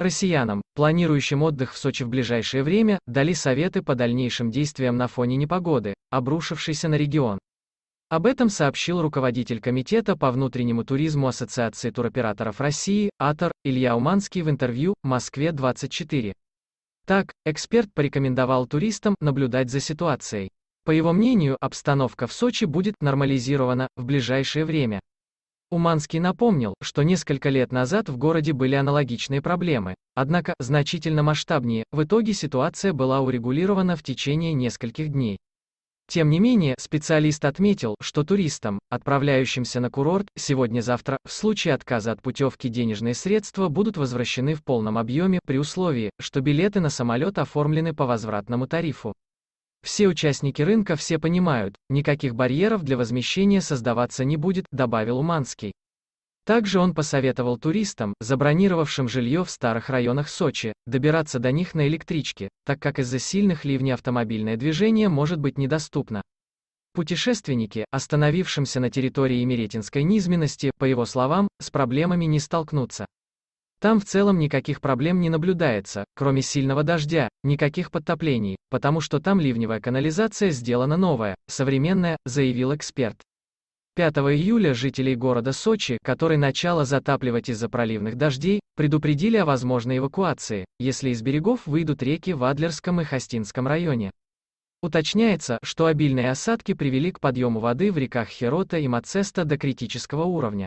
Россиянам, планирующим отдых в Сочи в ближайшее время, дали советы по дальнейшим действиям на фоне непогоды, обрушившейся на регион. Об этом сообщил руководитель Комитета по внутреннему туризму Ассоциации туроператоров России, АТОР, Илья Уманский в интервью «Москве-24». Так, эксперт порекомендовал туристам наблюдать за ситуацией. По его мнению, обстановка в Сочи будет нормализирована в ближайшее время. Уманский напомнил, что несколько лет назад в городе были аналогичные проблемы, однако значительно масштабнее, в итоге ситуация была урегулирована в течение нескольких дней. Тем не менее, специалист отметил, что туристам, отправляющимся на курорт, сегодня-завтра, в случае отказа от путевки денежные средства будут возвращены в полном объеме, при условии, что билеты на самолет оформлены по возвратному тарифу. Все участники рынка все понимают, никаких барьеров для возмещения создаваться не будет, добавил Уманский. Также он посоветовал туристам, забронировавшим жилье в старых районах Сочи, добираться до них на электричке, так как из-за сильных ливней автомобильное движение может быть недоступно. Путешественники, остановившимся на территории Емеретинской низменности, по его словам, с проблемами не столкнутся. Там в целом никаких проблем не наблюдается, кроме сильного дождя, никаких подтоплений, потому что там ливневая канализация сделана новая, современная, заявил эксперт. 5 июля жителей города Сочи, который начало затапливать из-за проливных дождей, предупредили о возможной эвакуации, если из берегов выйдут реки в Адлерском и Хастинском районе. Уточняется, что обильные осадки привели к подъему воды в реках Херота и Мацеста до критического уровня.